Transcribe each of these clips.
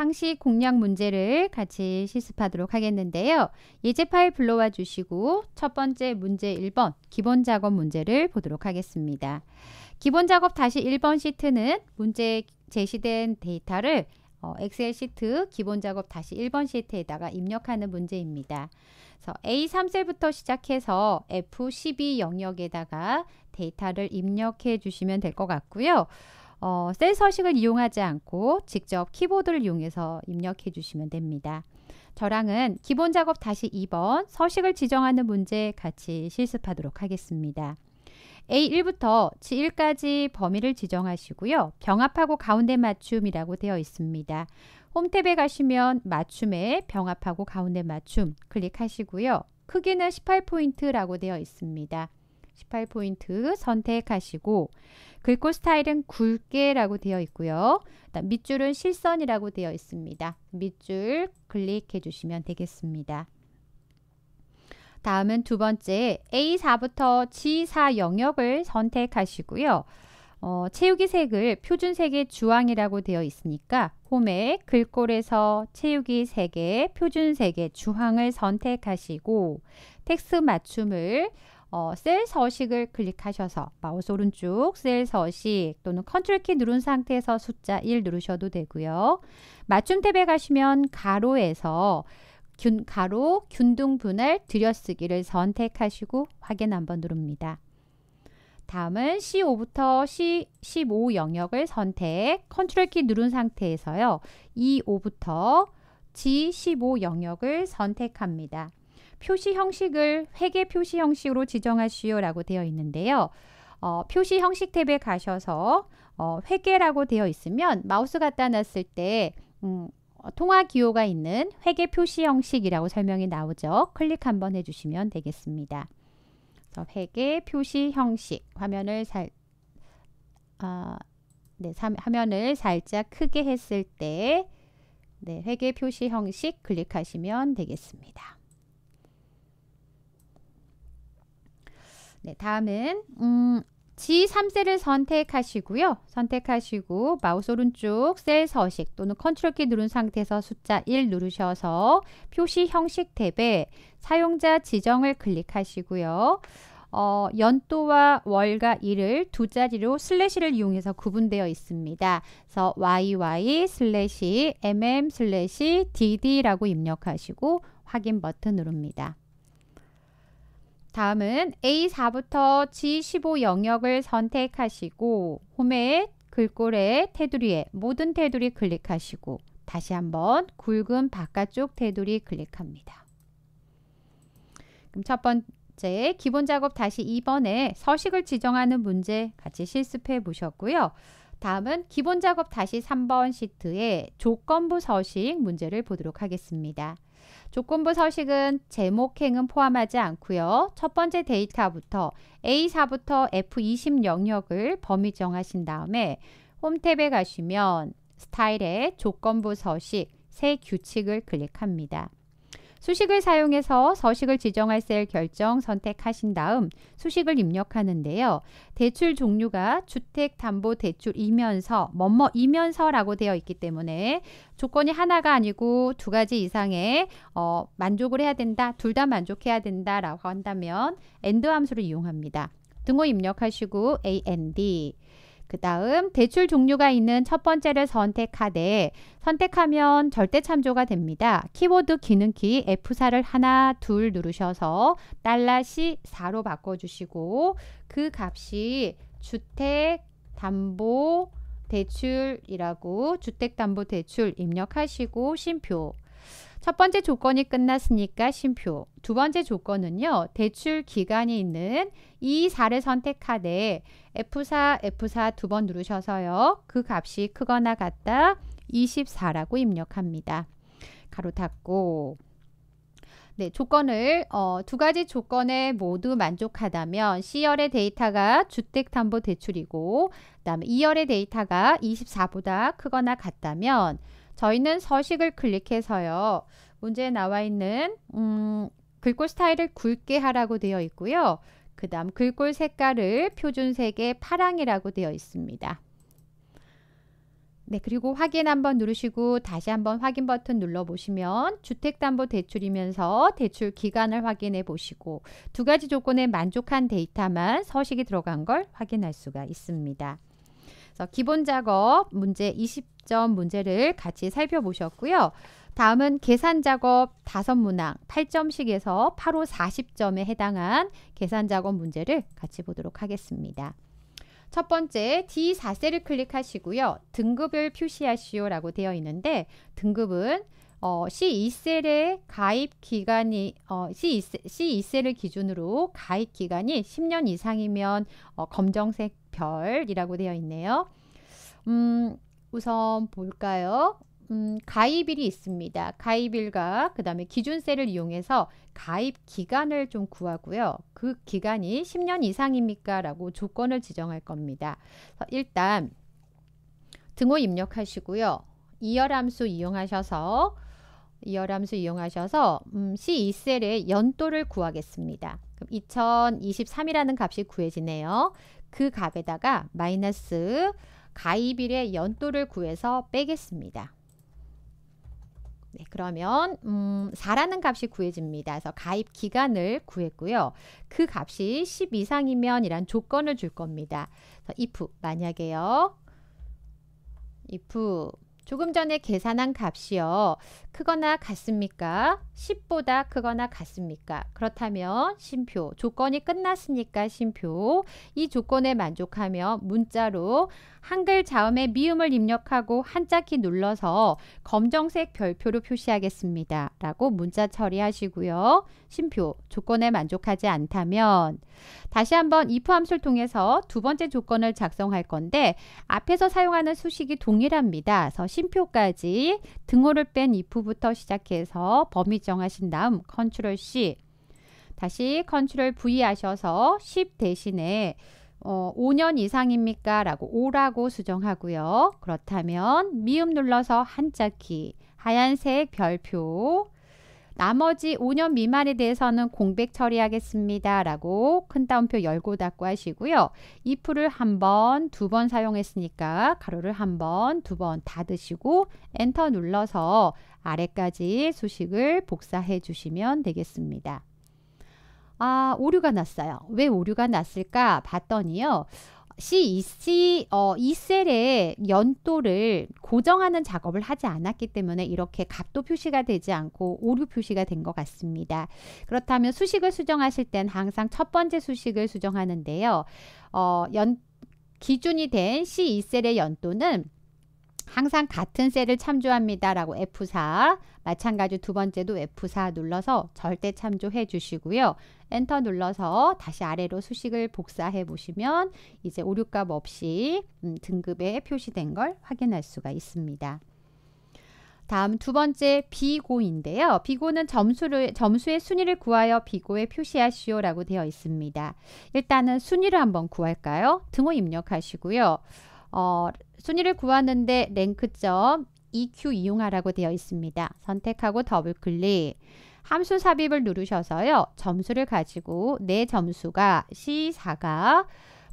상시 공략 문제를 같이 실습하도록 하겠는데요. 예제 파일 불러와 주시고 첫 번째 문제 1번 기본 작업 문제를 보도록 하겠습니다. 기본 작업 다시 1번 시트는 문제 제시된 데이터를 어, 엑셀 시트 기본 작업 다시 1번 시트에다가 입력하는 문제입니다. 그래서 A3셀부터 시작해서 F12 영역에다가 데이터를 입력해 주시면 될 것 같고요. 어, 셀 서식을 이용하지 않고 직접 키보드를 이용해서 입력해 주시면 됩니다. 저랑은 기본 작업 다시 2번 서식을 지정하는 문제 같이 실습하도록 하겠습니다. A1부터 G1까지 범위를 지정하시고요. 병합하고 가운데 맞춤이라고 되어 있습니다. 홈탭에 가시면 맞춤에 병합하고 가운데 맞춤 클릭하시고요. 크기는 18포인트라고 되어 있습니다. 18포인트 선택하시고 글꼴 스타일은 굵게라고 되어 있고요. 밑줄은 실선이라고 되어 있습니다. 밑줄 클릭해 주시면 되겠습니다. 다음은 두 번째 A4부터 G4 영역을 선택하시고요. 어, 채우기 색을 표준 색의 주황이라고 되어 있으니까 홈에 글꼴에서 채우기 색의 표준 색의 주황을 선택하시고 텍스 맞춤을 어, 셀 서식을 클릭하셔서 마우스 오른쪽 셀 서식 또는 컨트롤 키 누른 상태에서 숫자 1 누르셔도 되고요. 맞춤 탭에 가시면 가로에서 균, 가로 균등 분할 들여쓰기를 선택하시고 확인 한번 누릅니다. 다음은 C5부터 C15 영역을 선택, 컨트롤 키 누른 상태에서요. E5부터 G15 영역을 선택합니다. 표시 형식을 회계 표시 형식으로 지정하시오라고 되어 있는데요. 어, 표시 형식 탭에 가셔서 어, 회계라고 되어 있으면 마우스 갖다 놨을 때 음, 어, 통화 기호가 있는 회계 표시 형식이라고 설명이 나오죠. 클릭 한번 해주시면 되겠습니다. 회계 표시 형식 화면을 살 아, 네, 사, 화면을 살짝 크게 했을 때 네, 회계 표시 형식 클릭하시면 되겠습니다. 네, 다음은 음, G3셀을 선택하시고요. 선택하시고 마우스 오른쪽 셀 서식 또는 컨트롤 키 누른 상태에서 숫자 1 누르셔서 표시 형식 탭에 사용자 지정을 클릭하시고요. 어, 연도와 월과 일을 두 자리로 슬래시를 이용해서 구분되어 있습니다. 그래서 yy 슬래시 mm 슬래시 dd라고 입력하시고 확인 버튼 누릅니다. 다음은 A4부터 G15 영역을 선택하시고 홈에 글꼴에 테두리에 모든 테두리 클릭하시고 다시 한번 굵은 바깥쪽 테두리 클릭합니다. 그럼 첫 번째 기본 작업 다시 2번에 서식을 지정하는 문제 같이 실습해 보셨고요. 다음은 기본 작업 다시 3번 시트에 조건부 서식 문제를 보도록 하겠습니다. 조건부 서식은 제목행은 포함하지 않고요. 첫 번째 데이터부터 A4부터 F20 영역을 범위 정하신 다음에 홈탭에 가시면 스타일의 조건부 서식 새 규칙을 클릭합니다. 수식을 사용해서 서식을 지정할 셀 결정 선택하신 다음 수식을 입력하는데요. 대출 종류가 주택담보대출이면서 뭐뭐이면서라고 되어 있기 때문에 조건이 하나가 아니고 두 가지 이상의 어, 만족을 해야 된다, 둘 다 만족해야 된다라고 한다면 AND 함수를 이용합니다. 등호 입력하시고 AND 그 다음 대출 종류가 있는 첫 번째를 선택하되 선택하면 절대 참조가 됩니다. 키보드 기능키 F4를 하나 둘 누르셔서 달러시 4로 바꿔주시고 그 값이 주택 담보 대출이라고 주택담보대출 입력하시고 심표 첫 번째 조건이 끝났으니까 심표. 두 번째 조건은요. 대출 기간이 있는 E4를 선택하되 F4, F4 두 번 누르셔서요. 그 값이 크거나 같다 24라고 입력합니다. 가로 닫고 네, 조건을 어, 두 가지 조건에 모두 만족하다면 C열의 데이터가 주택담보대출이고 그다음에 E열의 데이터가 24보다 크거나 같다면 저희는 서식을 클릭해서요. 문제에 나와 있는 음, 글꼴 스타일을 굵게 하라고 되어 있고요. 그 다음 글꼴 색깔을 표준색의 파랑이라고 되어 있습니다. 네, 그리고 확인 한번 누르시고 다시 한번 확인 버튼 눌러 보시면 주택담보대출이면서 대출 기간을 확인해 보시고 두 가지 조건에 만족한 데이터만 서식이 들어간 걸 확인할 수가 있습니다. 그 기본 작업 문제 20점 문제를 같이 살펴보셨고요. 다음은 계산 작업 다섯 문항 8점씩에서 8호 40점에 해당한 계산 작업 문제를 같이 보도록 하겠습니다. 첫 번째 D4셀을 클릭하시고요. 등급을 표시하시오라고 되어 있는데 등급은 어, C2셀의 가입 기간이 어, C2셀, 을 기준으로 가입 기간이 10년 이상이면 어, 검정색 별이라고 되어 있네요. 음, 우선 볼까요? 음, 가입일이 있습니다. 가입일과 그 다음에 기준셀을 이용해서 가입 기간을 좀 구하고요. 그 기간이 10년 이상입니까? 라고 조건을 지정할 겁니다. 일단 등호 입력하시고요. 이열함수 이용하셔서 열함수 이용하셔서 음, C2셀의 연도를 구하겠습니다. 그럼 2023이라는 값이 구해지네요. 그 값에다가 마이너스 가입일의 연도를 구해서 빼겠습니다. 네, 그러면 음, 4라는 값이 구해집니다. 그래서 가입 기간을 구했고요. 그 값이 10 이상이면 이란 조건을 줄 겁니다. 그래서 if 만약에요. if 조금 전에 계산한 값이요. 크거나 같습니까? 10보다 크거나 같습니까? 그렇다면 심표, 조건이 끝났으니까 심표. 이 조건에 만족하면 문자로 한글 자음의 미음을 입력하고 한자키 눌러서 검정색 별표로 표시하겠습니다. 라고 문자 처리하시고요. 심표, 조건에 만족하지 않다면 다시 한번 if 함수를 통해서 두 번째 조건을 작성할 건데 앞에서 사용하는 수식이 동일합니다. 그래서 심표까지 등호를 뺀 if F부터 시작해서 범위 정하신 다음 컨트롤 C 다시 컨트롤 V 하셔서 10 대신에 어, 5년 이상입니까? 라고 5라고 수정하고요. 그렇다면 미음 눌러서 한자 키 하얀색 별표 나머지 5년 미만에 대해서는 공백 처리하겠습니다. 라고 큰 따옴표 열고 닫고 하시고요. if를 한 번, 두 번 사용했으니까 가로를 한 번, 두 번 닫으시고 엔터 눌러서 아래까지 수식을 복사해 주시면 되겠습니다. 아, 오류가 났어요. 왜 오류가 났을까 봤더니요. C, e C, 어, 이 셀의 연도를 고정하는 작업을 하지 않았기 때문에 이렇게 값도 표시가 되지 않고 오류 표시가 된 것 같습니다. 그렇다면 수식을 수정하실 땐 항상 첫 번째 수식을 수정하는데요. 어, 연, 기준이 된 C, e 셀의 연도는 항상 같은 셀을 참조합니다. 라고 F4 마찬가지 두 번째도 F4 눌러서 절대 참조해 주시고요. 엔터 눌러서 다시 아래로 수식을 복사해 보시면 이제 오류값 없이 음, 등급에 표시된 걸 확인할 수가 있습니다. 다음 두 번째 비고인데요. 비고는 점수를 점수의 순위를 구하여 비고에 표시하시오라고 되어 있습니다. 일단은 순위를 한번 구할까요? 등호 입력하시고요. 어, 순위를 구하는데 랭크점 EQ 이용하라고 되어 있습니다. 선택하고 더블 클릭. 함수 삽입을 누르셔서요. 점수를 가지고 내 점수가 C4가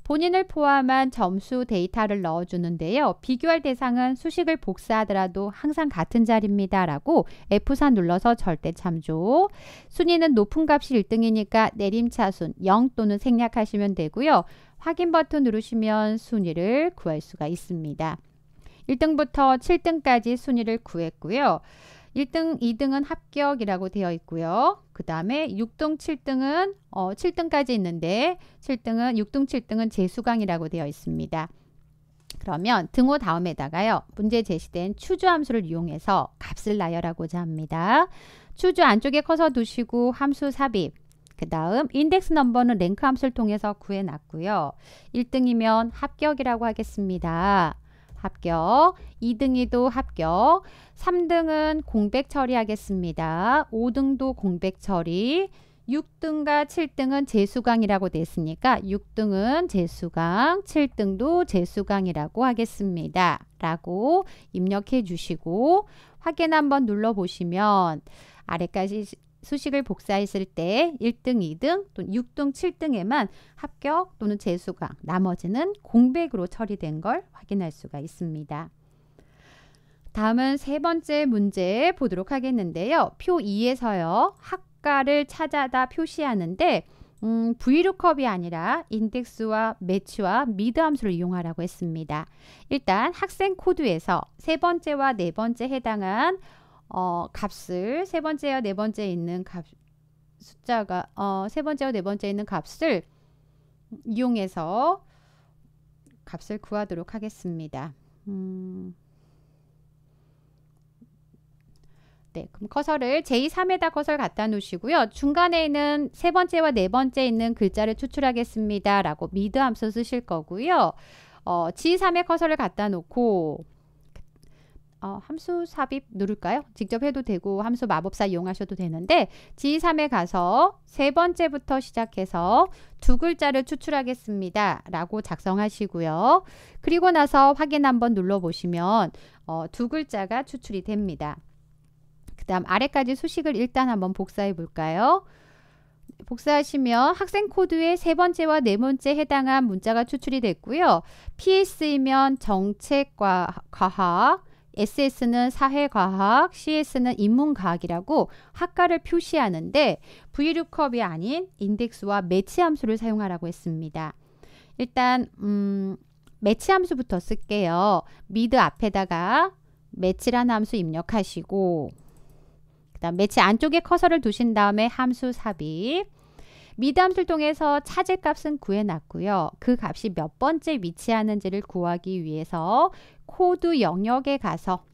본인을 포함한 점수 데이터를 넣어주는데요. 비교할 대상은 수식을 복사하더라도 항상 같은 자리입니다. 라고 F4 눌러서 절대 참조. 순위는 높은 값이 1등이니까 내림차순 0 또는 생략하시면 되고요. 확인 버튼 누르시면 순위를 구할 수가 있습니다. 1등부터 7등까지 순위를 구했고요. 1등, 2등은 합격이라고 되어 있고요. 그 다음에 6등, 7등은 어, 7등까지 있는데 7등은 6등, 7등은 재수강이라고 되어 있습니다. 그러면 등호 다음에다가요. 문제 제시된 추주 함수를 이용해서 값을 나열하고자 합니다. 추주 안쪽에 커서 두시고 함수 삽입, 그 다음 인덱스 넘버는 랭크 함수를 통해서 구해놨고요. 1등이면 합격이라고 하겠습니다. 합격. 2등이도 합격. 3등은 공백 처리하겠습니다. 5등도 공백 처리. 6등과 7등은 재수강이라고 됐으니까 6등은 재수강, 7등도 재수강이라고 하겠습니다. 라고 입력해 주시고 확인 한번 눌러 보시면 아래까지 수식을 복사했을 때 1등, 2등 또는 6등, 7등에만 합격 또는 재수강, 나머지는 공백으로 처리된 걸 확인할 수가 있습니다. 다음은 세 번째 문제 보도록 하겠는데요. 표 2에서요. 학과를 찾아다 표시하는데 음, v l o o 이 아니라 인덱스와 매치와 미드 함수를 이용하라고 했습니다. 일단 학생 코드에서 세 번째와 네 번째 해당한 어, 값을 세 번째와 네 번째에 있는 값 숫자가 어, 세 번째와 네 번째에 있는 값을 이용해서 값을 구하도록 하겠습니다. 음. 네, 그럼 커서를 제3에다 커서를 갖다 놓으시고요. 중간에 있는 세 번째와 네 번째 있는 글자를 추출하겠습니다. 라고 미드 함수 쓰실 거고요. 어, G3에 커서를 갖다 놓고 어, 함수 삽입 누를까요? 직접 해도 되고 함수 마법사 이용하셔도 되는데 G3에 가서 세 번째부터 시작해서 두 글자를 추출하겠습니다. 라고 작성하시고요. 그리고 나서 확인 한번 눌러보시면 어, 두 글자가 추출이 됩니다. 그 다음 아래까지 수식을 일단 한번 복사해 볼까요? 복사하시면 학생 코드의 세 번째와 네 번째 해당한 문자가 추출이 됐고요. PS이면 정책과 과학, SS는 사회과학, CS는 인문과학이라고 학과를 표시하는데 VLOOKUP이 아닌 인덱스와 매치 함수를 사용하라고 했습니다. 일단 음, 매치 함수부터 쓸게요. 미드 앞에다가 매치라는 함수 입력하시고 그 다음 매치 안쪽에 커서를 두신 다음에 함수 삽입 미담술 통해서 차을 값은 구해놨고요. 그 값이 몇 번째 위치하는지를 구하기 위해서 코드 영역에 가서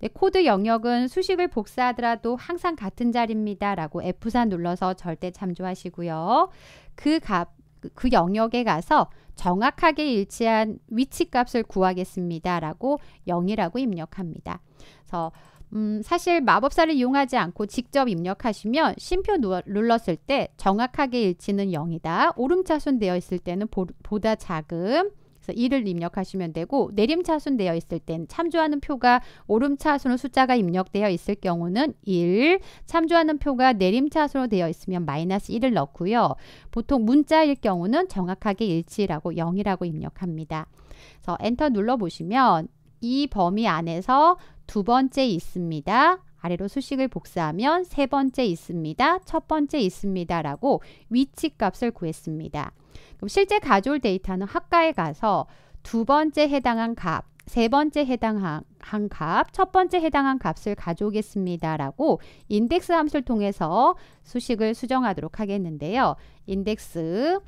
네, 코드 영역은 수식을 복사하더라도 항상 같은 자리입니다. 라고 F4 눌러서 절대 참조하시고요. 그 값, 그 영역에 가서 정확하게 일치한 위치값을 구하겠습니다. 라고 0이라고 입력합니다. 그래서 음, 사실 마법사를 이용하지 않고 직접 입력하시면 쉼표 눌렀을 때 정확하게 일치는 0이다. 오름차순 되어 있을 때는 보, 다 작음. 그래서 1을 입력하시면 되고 내림차순 되어 있을 땐 참조하는 표가 오름차순으로 숫자가 입력되어 있을 경우는 1, 참조하는 표가 내림차순으로 되어 있으면 마이너스 1을 넣고요. 보통 문자일 경우는 정확하게 일치라고 0이라고 입력합니다. 그래서 엔터 눌러보시면 이 범위 안에서 두 번째 있습니다. 아래로 수식을 복사하면 세 번째 있습니다. 첫 번째 있습니다. 라고 위치 값을 구했습니다. 그럼 실제 가져올 데이터는 학과에 가서 두 번째 해당한 값, 세 번째 해당한 값, 첫 번째 해당한 값을 가져오겠습니다. 라고 인덱스 함수를 통해서 수식을 수정하도록 하겠는데요. 인덱스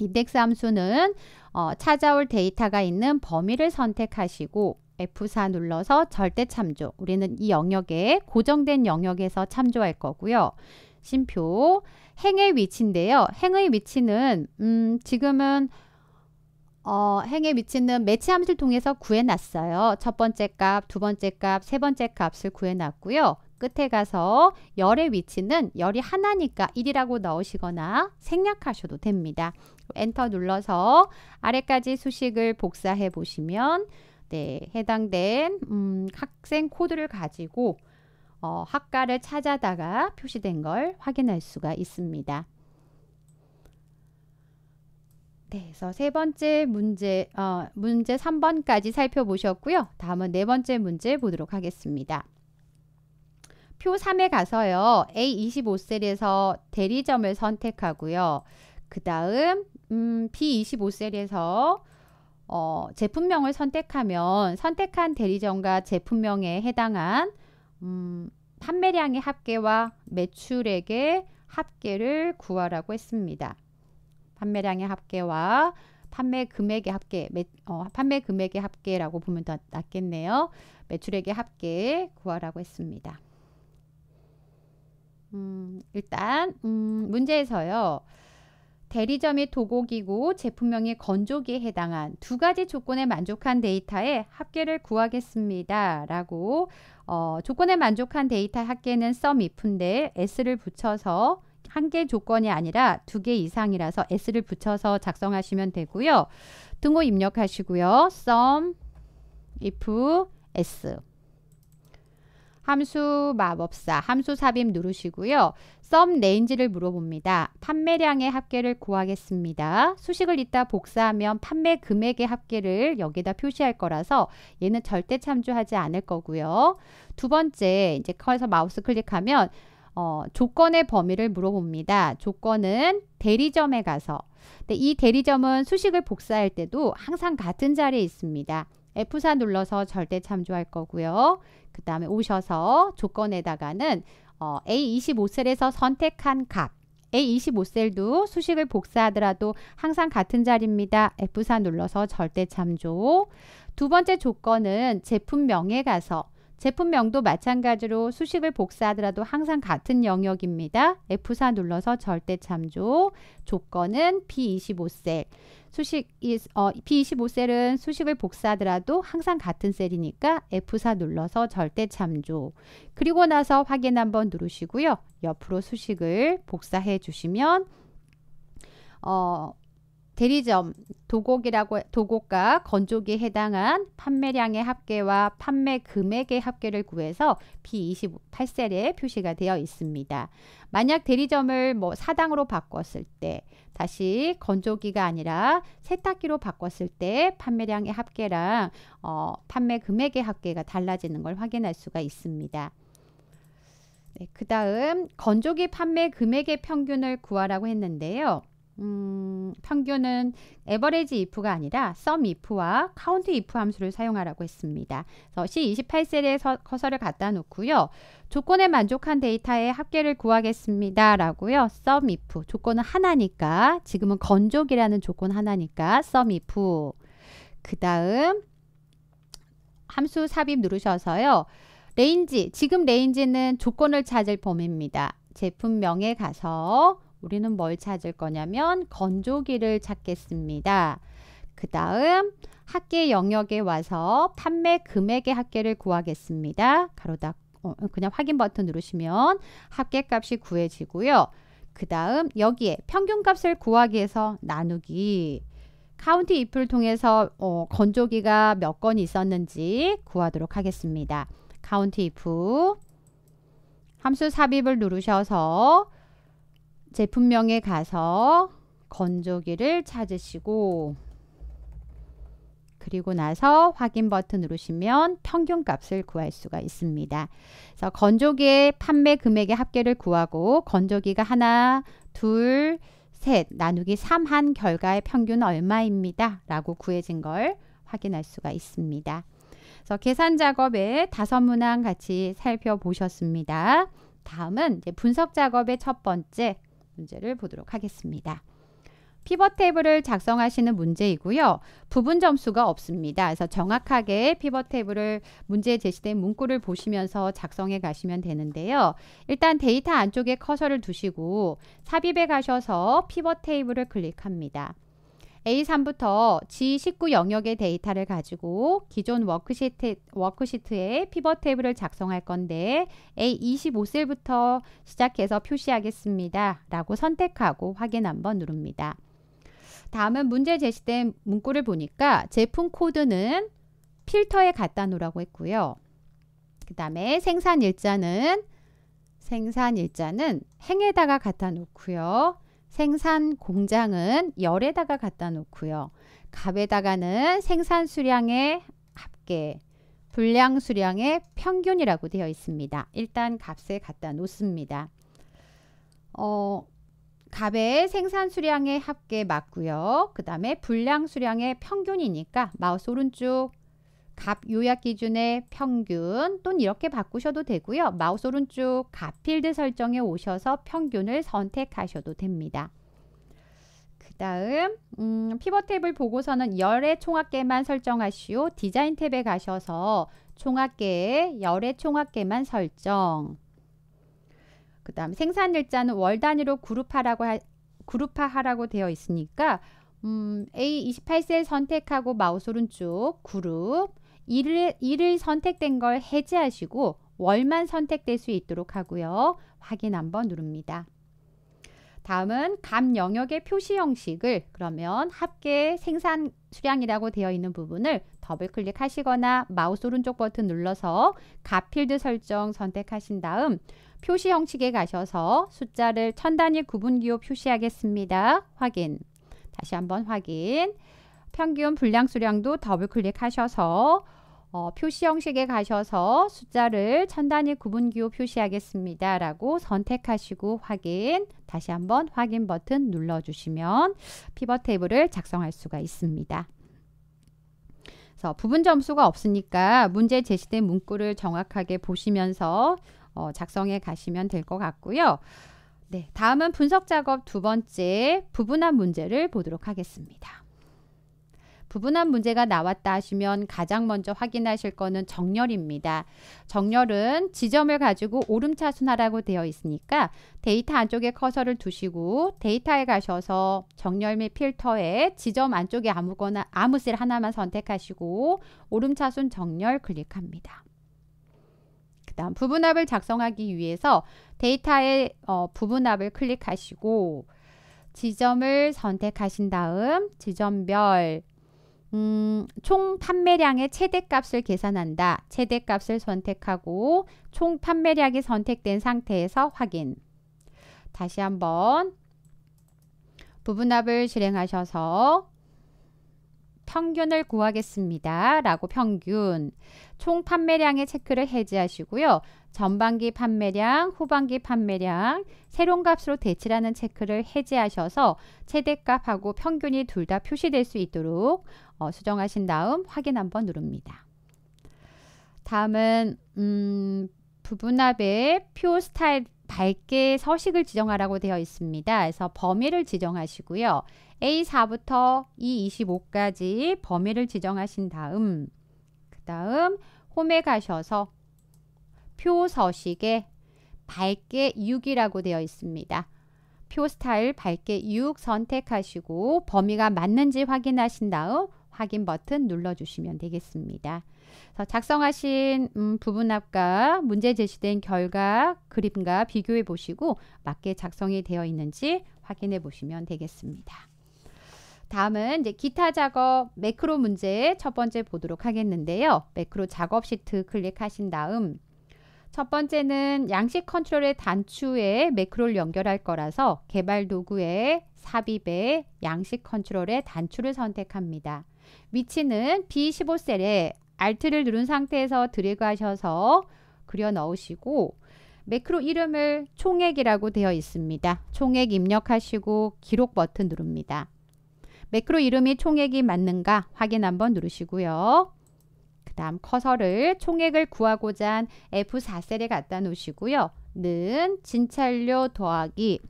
인덱스 함수는 어, 찾아올 데이터가 있는 범위를 선택하시고 F4 눌러서 절대 참조. 우리는 이 영역에 고정된 영역에서 참조할 거고요. 심표 행의 위치인데요. 행의 위치는 음, 지금은 어, 행의 위치는 매치함수를 통해서 구해놨어요. 첫 번째 값, 두 번째 값, 세 번째 값을 구해놨고요. 끝에 가서 열의 위치는 열이 하나니까 1이라고 넣으시거나 생략하셔도 됩니다. 엔터 눌러서 아래까지 수식을 복사해 보시면 네, 해당된 음, 학생 코드를 가지고 어, 학과를 찾아다가 표시된 걸 확인할 수가 있습니다. 네, 그래서 세 번째 문제, 어, 문제 3번까지 살펴보셨고요. 다음은 네 번째 문제 보도록 하겠습니다. 표 3에 가서요. A25셀에서 대리점을 선택하고요. 그 다음 음, B25셀에서 어, 제품명을 선택하면 선택한 대리점과 제품명에 해당한 음, 판매량의 합계와 매출액의 합계를 구하라고 했습니다. 판매량의 합계와 판매 금액의 합계, 매, 어, 판매 금액의 합계라고 보면 더 낫겠네요. 매출액의 합계 구하라고 했습니다. 음, 일단 음, 문제에서요. 대리점의 도곡이고 제품명이 건조기에 해당한 두 가지 조건에 만족한 데이터의 합계를 구하겠습니다. 라고 어, 조건에 만족한 데이터 합계는 썸이프인데 S를 붙여서 한 개 조건이 아니라 두 개 이상이라서 S를 붙여서 작성하시면 되고요. 등호 입력하시고요. 썸, if, S 함수 마법사, 함수 삽입 누르시고요. 썸 레인지를 물어봅니다. 판매량의 합계를 구하겠습니다. 수식을 이따 복사하면 판매 금액의 합계를 여기다 표시할 거라서 얘는 절대 참조하지 않을 거고요. 두 번째, 이제 커서 마우스 클릭하면 어, 조건의 범위를 물어봅니다. 조건은 대리점에 가서 근데 이 대리점은 수식을 복사할 때도 항상 같은 자리에 있습니다. F4 눌러서 절대 참조할 거고요. 그 다음에 오셔서 조건에다가는 어, A25셀에서 선택한 값 A25셀도 수식을 복사하더라도 항상 같은 자리입니다. F4 눌러서 절대 참조 두 번째 조건은 제품명에 가서 제품명도 마찬가지로 수식을 복사하더라도 항상 같은 영역입니다. F4 눌러서 절대 참조, 조건은 B25셀. 수식 어, B25셀은 수식을 복사하더라도 항상 같은 셀이니까 F4 눌러서 절대 참조. 그리고 나서 확인 한번 누르시고요. 옆으로 수식을 복사해 주시면 어, 대리점 도곡이라고 도곡과 건조기에 해당한 판매량의 합계와 판매 금액의 합계를 구해서 B28셀에 표시가 되어 있습니다. 만약 대리점을 뭐 사당으로 바꿨을 때 다시 건조기가 아니라 세탁기로 바꿨을 때 판매량의 합계랑 어, 판매 금액의 합계가 달라지는 걸 확인할 수가 있습니다. 네, 그 다음 건조기 판매 금액의 평균을 구하라고 했는데요. 음, 평균은 에버레지 if가 아니라 sum if와 count if 함수를 사용하라고 했습니다. 그래서 C28셀에 서, 커서를 갖다 놓고요. 조건에 만족한 데이터의 합계를 구하겠습니다. 라고요. sum if. 조건은 하나니까 지금은 건조기라는 조건 하나니까 sum if. 그 다음 함수 삽입 누르셔서요. 레인지. 지금 레인지는 조건을 찾을 범위입니다. 제품명에 가서 우리는 뭘 찾을 거냐면 건조기를 찾겠습니다. 그 다음 학계 영역에 와서 판매 금액의 학계를 구하겠습니다. 가로 닫 어, 그냥 확인 버튼 누르시면 합계값이 구해지고요. 그 다음 여기에 평균값을 구하기 위해서 나누기 카운티 이프를 통해서 어, 건조기가 몇 건 있었는지 구하도록 하겠습니다. 카운티 이프 함수 삽입을 누르셔서 제품명에 가서 건조기를 찾으시고 그리고 나서 확인 버튼 누르시면 평균값을 구할 수가 있습니다. 그래서 건조기의 판매 금액의 합계를 구하고 건조기가 하나, 둘, 셋 나누기 3 한 결과의 평균 얼마입니다. 라고 구해진 걸 확인할 수가 있습니다. 그래서 계산 작업의 다섯 문항 같이 살펴보셨습니다. 다음은 분석 작업의 첫 번째 문제를 보도록 하겠습니다. 피벗 테이블을 작성하시는 문제이고요. 부분 점수가 없습니다. 그래서 정확하게 피벗 테이블을 문제에 제시된 문구를 보시면서 작성해 가시면 되는데요. 일단 데이터 안쪽에 커서를 두시고 삽입에 가셔서 피벗 테이블을 클릭합니다. A3부터 G19 영역의 데이터를 가지고 기존 워크시트, 워크시트에 피벗 테이블을 작성할 건데 A25셀부터 시작해서 표시하겠습니다. 라고 선택하고 확인 한번 누릅니다. 다음은 문제 제시된 문구를 보니까 제품 코드는 필터에 갖다 놓으라고 했고요. 그 다음에 생산 일자는 생산 일자는 행에다가 갖다 놓고요. 생산 공장은 열에다가 갖다 놓고요. 갑에다가는 생산 수량의 합계, 분량 수량의 평균이라고 되어 있습니다. 일단 값에 갖다 놓습니다. 어, 갑의 생산 수량의 합계 맞고요. 그 다음에 분량 수량의 평균이니까 마우스 오른쪽 값 요약 기준의 평균 또는 이렇게 바꾸셔도 되고요. 마우스 오른쪽 값 필드 설정에 오셔서 평균을 선택하셔도 됩니다. 그 다음 음, 피벗 탭을 보고서는 열의 총합계만 설정하시오. 디자인 탭에 가셔서 총합계에 열의 총합계만 설정. 그 다음 생산 일자는 월 단위로 그룹화라고 하, 그룹화하라고 되어 있으니까 음, A28셀 선택하고 마우스 오른쪽 그룹 일을, 일을 선택된 걸 해제하시고 월만 선택될 수 있도록 하고요. 확인 한번 누릅니다. 다음은 감 영역의 표시 형식을 그러면 합계 생산 수량이라고 되어 있는 부분을 더블 클릭하시거나 마우스 오른쪽 버튼 눌러서 값필드 설정 선택하신 다음 표시 형식에 가셔서 숫자를 천 단위 구분기호 표시하겠습니다. 확인. 다시 한번 확인. 평균 분량 수량도 더블 클릭하셔서 어, 표시 형식에 가셔서 숫자를 천단위 구분기호 표시하겠습니다. 라고 선택하시고 확인, 다시 한번 확인 버튼 눌러주시면 피벗 테이블을 작성할 수가 있습니다. 그래서 부분 점수가 없으니까 문제 제시된 문구를 정확하게 보시면서 어, 작성해 가시면 될 것 같고요. 네, 다음은 분석 작업 두 번째 부분한 문제를 보도록 하겠습니다. 부분한 문제가 나왔다 하시면 가장 먼저 확인하실 거는 정렬입니다. 정렬은 지점을 가지고 오름차순하라고 되어 있으니까 데이터 안쪽에 커서를 두시고 데이터에 가셔서 정렬 및 필터에 지점 안쪽에 아무거나 아무 셀 하나만 선택하시고 오름차순 정렬 클릭합니다. 그 다음 부분합을 작성하기 위해서 데이터의 어, 부분합을 클릭하시고 지점을 선택하신 다음 지점별 음, 총 판매량의 최대값을 계산한다. 최대값을 선택하고 총 판매량이 선택된 상태에서 확인. 다시 한번 부분합을 실행하셔서 평균을 구하겠습니다. 라고 평균 총 판매량의 체크를 해제하시고요. 전반기 판매량, 후반기 판매량, 새로운 값으로 대치라는 체크를 해제하셔서 최대값하고 평균이 둘 다 표시될 수 있도록 어, 수정하신 다음 확인 한번 누릅니다. 다음은 음, 부분합의 표 스타일 밝게 서식을 지정하라고 되어 있습니다. 그래서 범위를 지정하시고요. A4부터 E25까지 범위를 지정하신 다음 그 다음 홈에 가셔서 표서식에 밝게 6이라고 되어 있습니다. 표 스타일 밝게 6 선택하시고 범위가 맞는지 확인하신 다음 확인 버튼 눌러주시면 되겠습니다. 작성하신 음, 부분 앞과 문제 제시된 결과 그림과 비교해 보시고 맞게 작성이 되어 있는지 확인해 보시면 되겠습니다. 다음은 이제 기타 작업 매크로 문제 첫 번째 보도록 하겠는데요. 매크로 작업 시트 클릭하신 다음 첫 번째는 양식 컨트롤의 단추에 매크로를 연결할 거라서 개발 도구에 삽입에 양식 컨트롤의 단추를 선택합니다. 위치는 B15셀에 Alt를 누른 상태에서 드래그 하셔서 그려 넣으시고 매크로 이름을 총액이라고 되어 있습니다. 총액 입력하시고 기록 버튼 누릅니다. 매크로 이름이 총액이 맞는가 확인 한번 누르시고요. 그 다음 커서를 총액을 구하고자 한 F4셀에 갖다 놓으시고요. 는 진찰료 더하기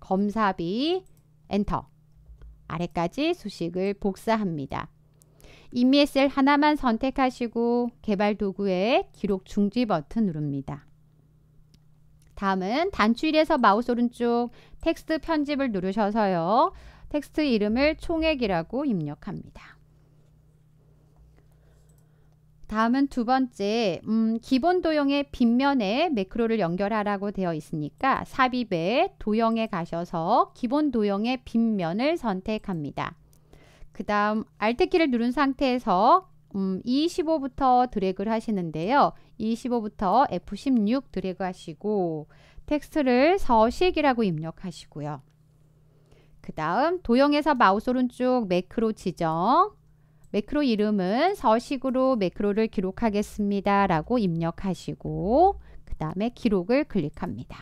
검사비 엔터 아래까지 수식을 복사합니다. 임의의 셀 하나만 선택하시고 개발 도구에 기록 중지 버튼 누릅니다. 다음은 단추일에서 마우스 오른쪽 텍스트 편집을 누르셔서요. 텍스트 이름을 총액이라고 입력합니다. 다음은 두 번째, 음, 기본 도형의 빗면에 매크로를 연결하라고 되어 있으니까 삽입에 도형에 가셔서 기본 도형의 빗면을 선택합니다. 그 다음 Alt키를 누른 상태에서 음, E15부터 드래그를 하시는데요. E15부터 F16 드래그 하시고 텍스트를 서식이라고 입력하시고요. 그 다음 도형에서 마우스 오른쪽 매크로 지정 매크로 이름은 서식으로 매크로를 기록하겠습니다. 라고 입력하시고 그 다음에 기록을 클릭합니다.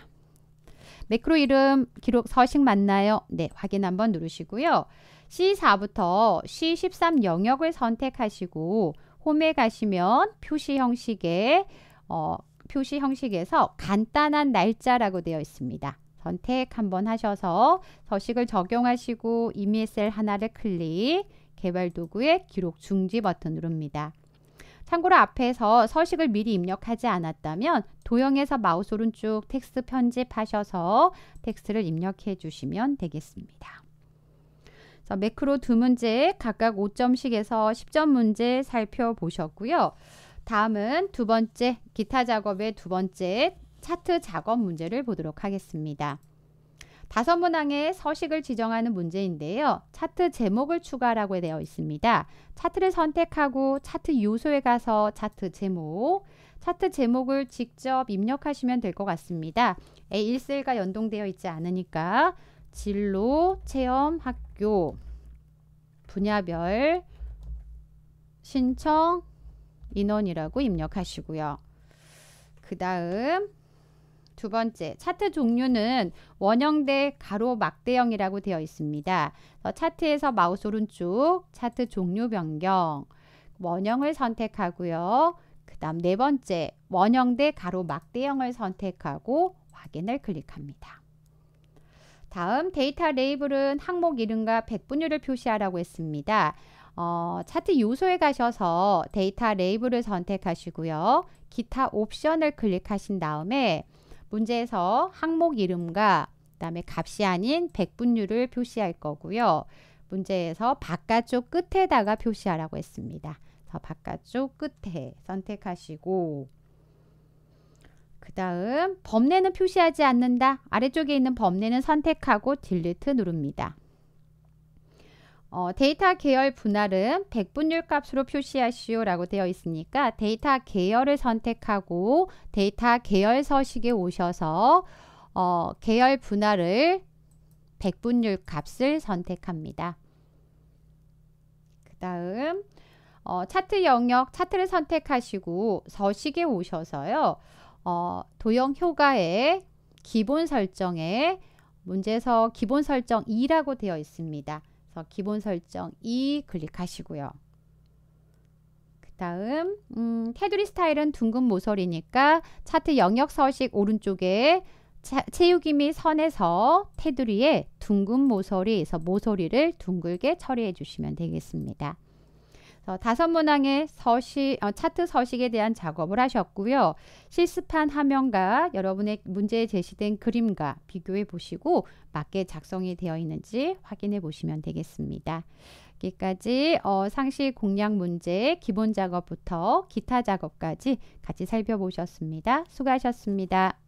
매크로 이름 기록 서식 맞나요? 네, 확인 한번 누르시고요. C4부터 C13 영역을 선택하시고 홈에 가시면 표시 형식의 어, 표시 형식에서 간단한 날짜라고 되어 있습니다. 선택 한번 하셔서 서식을 적용하시고 이미 셀 하나를 클릭 개발 도구의 기록 중지 버튼 누릅니다. 참고로 앞에서 서식을 미리 입력하지 않았다면 도형에서 마우스 오른쪽 텍스트 편집하셔서 텍스트를 입력해 주시면 되겠습니다. 매크로 두 문제 각각 5점씩에서 10점 문제 살펴보셨고요. 다음은 두 번째 기타 작업의 두 번째 차트 작업 문제를 보도록 하겠습니다. 다섯 문항의 서식을 지정하는 문제인데요. 차트 제목을 추가라고 되어 있습니다. 차트를 선택하고 차트 요소에 가서 차트 제목, 차트 제목을 직접 입력하시면 될 것 같습니다. A1셀과 연동되어 있지 않으니까 진로, 체험, 학교, 분야별, 신청, 인원이라고 입력하시고요. 그 다음 두 번째, 차트 종류는 원형 대 가로 막대형이라고 되어 있습니다. 차트에서 마우스 오른쪽 차트 종류 변경, 원형을 선택하고요. 그 다음 네 번째, 원형 대 가로 막대형을 선택하고 확인을 클릭합니다. 다음 데이터 레이블은 항목 이름과 백분율을 표시하라고 했습니다. 어, 차트 요소에 가셔서 데이터 레이블을 선택하시고요. 기타 옵션을 클릭하신 다음에 문제에서 항목 이름과 그다음에 값이 아닌 백분율을 표시할 거고요. 문제에서 바깥쪽 끝에다가 표시하라고 했습니다. 그 바깥쪽 끝에 선택하시고 그 다음 범례는 표시하지 않는다. 아래쪽에 있는 범례는 선택하고 딜리트 누릅니다. 어, 데이터 계열 분할은 백분율 값으로 표시하시오 라고 되어 있으니까 데이터 계열을 선택하고 데이터 계열 서식에 오셔서 어, 계열 분할을 백분율 값을 선택합니다. 그 다음 어, 차트 영역 차트를 선택하시고 서식에 오셔서요. 어, 도형 효과의 기본 설정에 문제서 에 기본 설정 2라고 되어 있습니다. 그래서 기본 설정 2 클릭하시고요. 다음 음, 테두리 스타일은 둥근 모서리니까 차트 영역 서식 오른쪽에 채우기 및 선에서 테두리에 둥근 모서리에서 모서리를 둥글게 처리해 주시면 되겠습니다. 어, 다섯 문항의 서식, 어, 차트 서식에 대한 작업을 하셨고요. 실습한 화면과 여러분의 문제에 제시된 그림과 비교해 보시고 맞게 작성이 되어 있는지 확인해 보시면 되겠습니다. 여기까지 어, 상시 공략 문제 기본 작업부터 기타 작업까지 같이 살펴보셨습니다. 수고하셨습니다.